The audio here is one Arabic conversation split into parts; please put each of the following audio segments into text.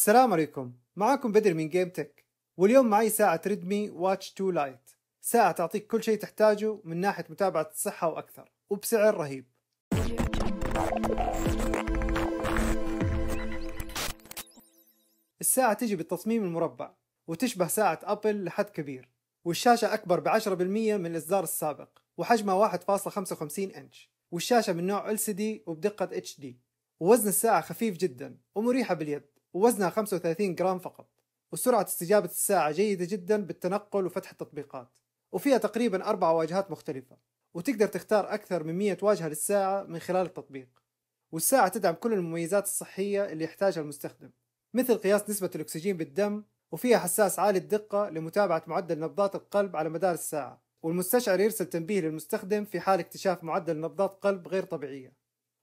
السلام عليكم معكم بدر من جيم تك واليوم معي ساعة ريدمي واتش 2 لايت ساعة تعطيك كل شيء تحتاجه من ناحية متابعة الصحة وأكثر وبسعر رهيب الساعة تجي بالتصميم المربع وتشبه ساعة أبل لحد كبير والشاشة أكبر ب 10% من الإصدار السابق وحجمها 1.55 إنش والشاشة من نوع LCD وبدقة HD ووزن الساعة خفيف جدا ومريحة باليد ووزنها 35 جرام فقط وسرعة استجابة الساعة جيدة جدا بالتنقل وفتح التطبيقات وفيها تقريبا أربع واجهات مختلفة وتقدر تختار أكثر من 100 واجهة للساعة من خلال التطبيق والساعة تدعم كل المميزات الصحية اللي يحتاجها المستخدم مثل قياس نسبة الأكسجين بالدم وفيها حساس عالي الدقة لمتابعة معدل نبضات القلب على مدار الساعة والمستشعر يرسل تنبيه للمستخدم في حال اكتشاف معدل نبضات قلب غير طبيعية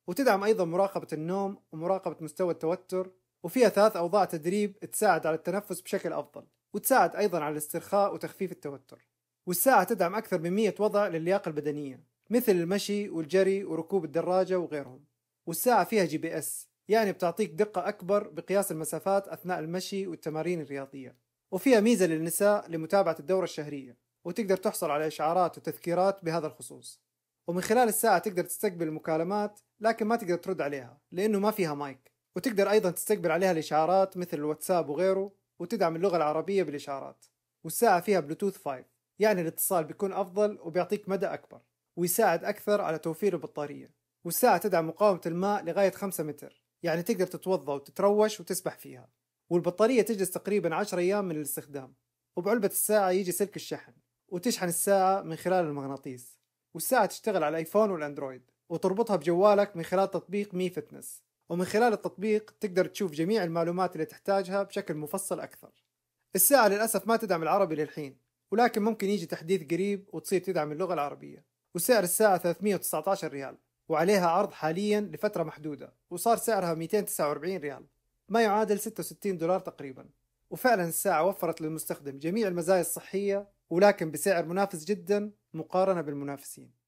وتدعم أيضا مراقبة النوم ومراقبة مستوى التوتر وفيها ثلاث أوضاع تدريب تساعد على التنفس بشكل أفضل وتساعد أيضا على الاسترخاء وتخفيف التوتر والساعة تدعم أكثر من 100 وضع للياقة البدنية مثل المشي والجري وركوب الدراجة وغيرهم والساعة فيها جي بي اس يعني بتعطيك دقة أكبر بقياس المسافات أثناء المشي والتمارين الرياضية وفيها ميزة للنساء لمتابعة الدورة الشهرية وتقدر تحصل على إشعارات وتذكيرات بهذا الخصوص ومن خلال الساعة تقدر تستقبل المكالمات لكن ما تقدر ترد عليها لأنه ما فيها مايك وتقدر أيضا تستقبل عليها الإشعارات مثل الواتساب وغيره وتدعم اللغة العربية بالإشعارات والساعة فيها بلوتوث 5 يعني الاتصال بيكون أفضل وبيعطيك مدى أكبر ويساعد أكثر على توفير البطارية والساعة تدعم مقاومة الماء لغاية 5 متر يعني تقدر تتوضأ وتتروش وتسبح فيها والبطارية تجلس تقريبا 10 أيام من الاستخدام وبعلبة الساعة يجي سلك الشحن وتشحن الساعة من خلال المغناطيس والساعة تشتغل على الآيفون والأندرويد وتربطها بجوالك من خلال تطبيق مي فتنس ومن خلال التطبيق تقدر تشوف جميع المعلومات اللي تحتاجها بشكل مفصل أكثر الساعة للأسف ما تدعم العربي للحين ولكن ممكن يجي تحديث قريب وتصير تدعم اللغة العربية وسعر الساعة 319 ريال وعليها عرض حاليا لفترة محدودة وصار سعرها 249 ريال ما يعادل 66 دولار تقريبا وفعلا الساعة وفرت للمستخدم جميع المزايا الصحية ولكن بسعر منافس جدا مقارنة بالمنافسين